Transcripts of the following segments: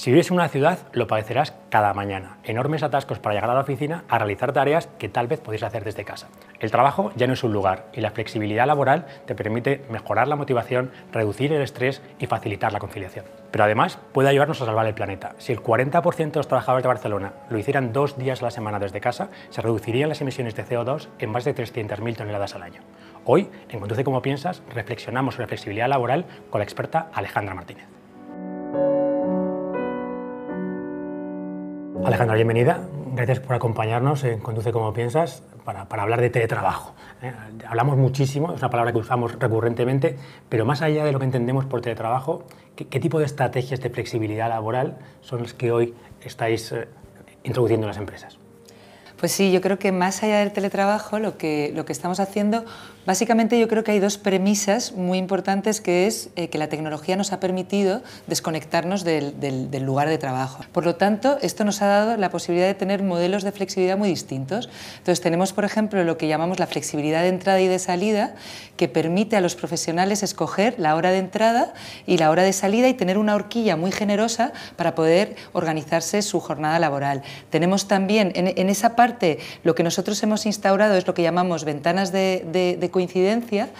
Si vives en una ciudad, lo padecerás cada mañana. Enormes atascos para llegar a la oficina a realizar tareas que tal vez podéis hacer desde casa. El trabajo ya no es un lugar y la flexibilidad laboral te permite mejorar la motivación, reducir el estrés y facilitar la conciliación. Pero además puede ayudarnos a salvar el planeta. Si el 40% de los trabajadores de Barcelona lo hicieran dos días a la semana desde casa, se reducirían las emisiones de CO2 en más de 300.000 toneladas al año. Hoy, en Conduce como piensas, reflexionamos sobre flexibilidad laboral con la experta Alejandra Martínez. Alejandra, bienvenida. Gracias por acompañarnos en Conduce como piensas para, hablar de teletrabajo. ¿eh? Hablamos muchísimo, es una palabra que usamos recurrentemente, pero más allá de lo que entendemos por teletrabajo, ¿qué, tipo de estrategias de flexibilidad laboral son las que hoy estáis eh, introduciendo en las empresas? Pues sí, yo creo que más allá del teletrabajo, lo que, lo que estamos haciendo, básicamente yo creo que hay dos premisas muy importantes, que es eh, que la tecnología nos ha permitido desconectarnos del, lugar de trabajo. Por lo tanto, esto nos ha dado la posibilidad de tener modelos de flexibilidad muy distintos. Entonces, tenemos, por ejemplo, lo que llamamos la flexibilidad de entrada y de salida, que permite a los profesionales escoger la hora de entrada y la hora de salida y tener una horquilla muy generosa para poder organizarse su jornada laboral. Tenemos también en esa parte lo que nosotros hemos instaurado es lo que llamamos ventanas de coincidencia,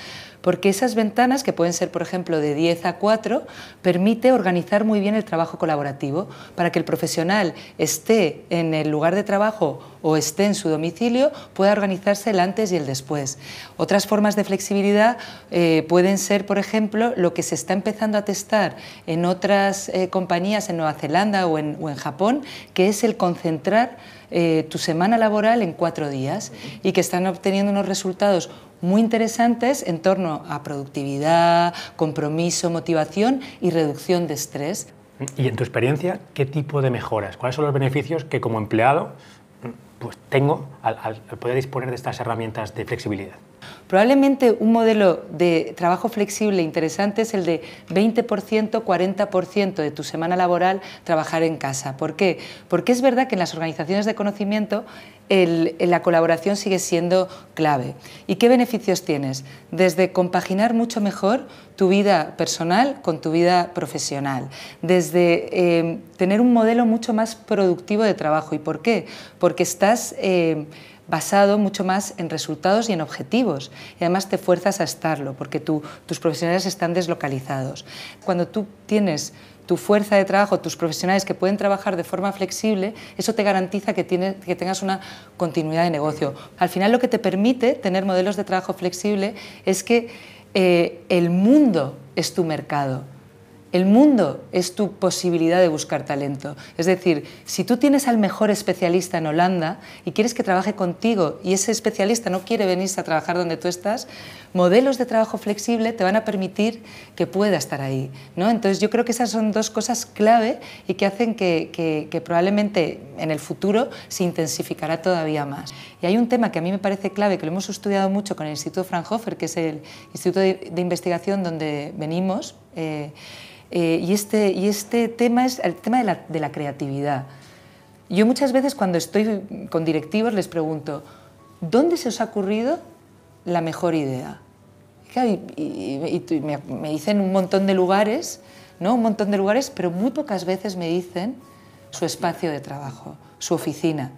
porque esas ventanas, que pueden ser por ejemplo de 10 a 4, permite organizar muy bien el trabajo colaborativo para que el profesional esté en el lugar de trabajo o esté en su domicilio, pueda organizarse el antes y el después. Otras formas de flexibilidad eh, pueden ser, por ejemplo, lo que se está empezando a testar en otras eh, compañías en Nueva Zelanda o en, Japón, que es el concentrar eh, tu semana laboral en cuatro días y que están obteniendo unos resultados muy interesantes en torno a productividad, compromiso, motivación y reducción de estrés. Y en tu experiencia, ¿qué tipo de mejoras? ¿Cuáles son los beneficios que como empleado pues, tengo al poder disponer de estas herramientas de flexibilidad? Probablemente un modelo de trabajo flexible interesante es el de 20%, 40% de tu semana laboral trabajar en casa. ¿Por qué? Porque es verdad que en las organizaciones de conocimiento la colaboración sigue siendo clave. ¿Y qué beneficios tienes? Desde compaginar mucho mejor tu vida personal con tu vida profesional, desde em, tener un modelo mucho más productivo de trabajo. ¿Y por qué? Porque estás... Em, basado mucho más en resultados y en objetivos. Y además te fuerzas a estarlo, porque tus profesionales están deslocalizados. Cuando tú tienes tu fuerza de trabajo, tus profesionales que pueden trabajar de forma flexible, eso te garantiza que, tengas una continuidad de negocio. Al final lo que te permite tener modelos de trabajo flexible es que eh, el mundo es tu mercado. El mundo es tu posibilidad de buscar talento. Es decir, si tú tienes al mejor especialista en Holanda y quieres que trabaje contigo y ese especialista no quiere venirse a trabajar donde tú estás, modelos de trabajo flexible te van a permitir que pueda estar ahí. ¿no? Entonces yo creo que esas son dos cosas clave y que hacen que, probablemente en el futuro se intensificará todavía más. Y hay un tema que a mí me parece clave, que lo hemos estudiado mucho con el Instituto Fraunhofer, que es el instituto de investigación donde venimos, eh, eh, este, y, este, tema es el tema de la, creatividad. Yo muchas veces cuando estoy con directivos les pregunto, ¿dónde se os ha ocurrido la mejor idea? Y, me, me, dicen un montón de lugares, ¿no? Un montón de lugares, pero muy pocas veces me dicen su espacio de trabajo, su oficina.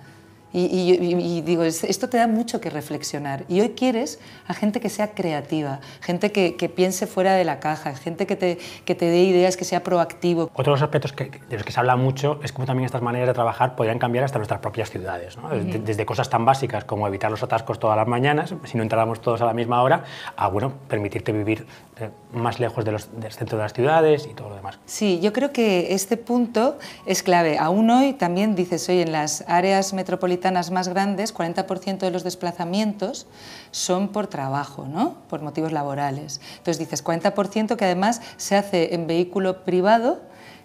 Y, digo, esto te da mucho que reflexionar. Y hoy quieres a gente que sea creativa, gente que, piense fuera de la caja, gente que te, que te dé ideas, que sea proactivo. Otro de los aspectos que, de los que se habla mucho es cómo también estas maneras de trabajar podrían cambiar hasta nuestras propias ciudades. desde, cosas tan básicas como evitar los atascos todas las mañanas, si no entráramos todos a la misma hora, a bueno, permitirte vivir eh, más lejos de los, del centro de las ciudades y todo lo demás. Sí, yo creo que este punto es clave. Aún hoy también dices, hoy en las áreas metropolitanas, más grandes, 40% de los desplazamientos son por trabajo, ¿no? por motivos laborales. Entonces dices, 40% que además se hace en vehículo privado,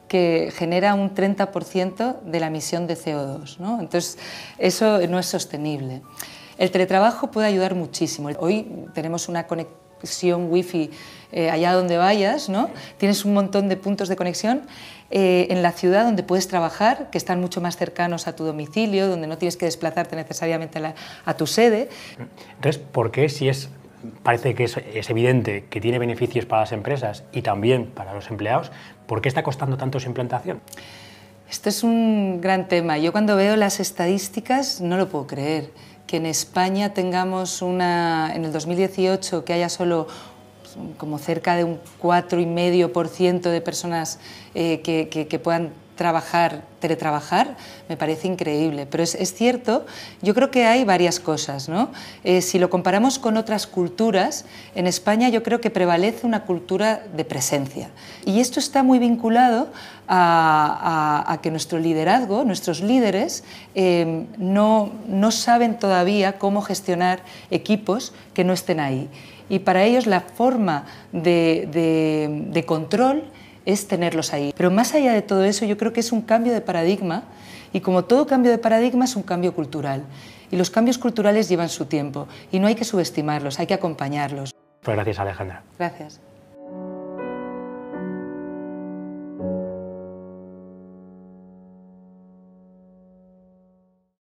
que genera un 30% de la emisión de CO2. Entonces, eso no es sostenible. El teletrabajo puede ayudar muchísimo. Hoy tenemos una conectividad conexión wifi eh, allá donde vayas, ¿no? Tienes un montón de puntos de conexión eh, en la ciudad donde puedes trabajar, que están mucho más cercanos a tu domicilio, donde no tienes que desplazarte necesariamente a, tu sede. Entonces, ¿por qué si es parece que es, es, evidente que tiene beneficios para las empresas y también para los empleados, ¿por qué está costando tanto su implantación? Esto es un gran tema. Yo cuando veo las estadísticas no lo puedo creer que en España tengamos una, en el 2018 que haya solo pues, como cerca de un 4,5% de personas eh, que, que, que puedan trabajar, teletrabajar, me parece increíble. Pero es, cierto, yo creo que hay varias cosas. ¿no? Eh, si lo comparamos con otras culturas, en España yo creo que prevalece una cultura de presencia. Y esto está muy vinculado a, que nuestro liderazgo, nuestros líderes, em, no, saben todavía cómo gestionar equipos que no estén ahí. Y para ellos la forma de control es tenerlos ahí. Pero más allá de todo eso, yo creo que es un cambio de paradigma y como todo cambio de paradigma es un cambio cultural. Y los cambios culturales llevan su tiempo y no hay que subestimarlos, hay que acompañarlos. Pues gracias Alejandra. Gracias.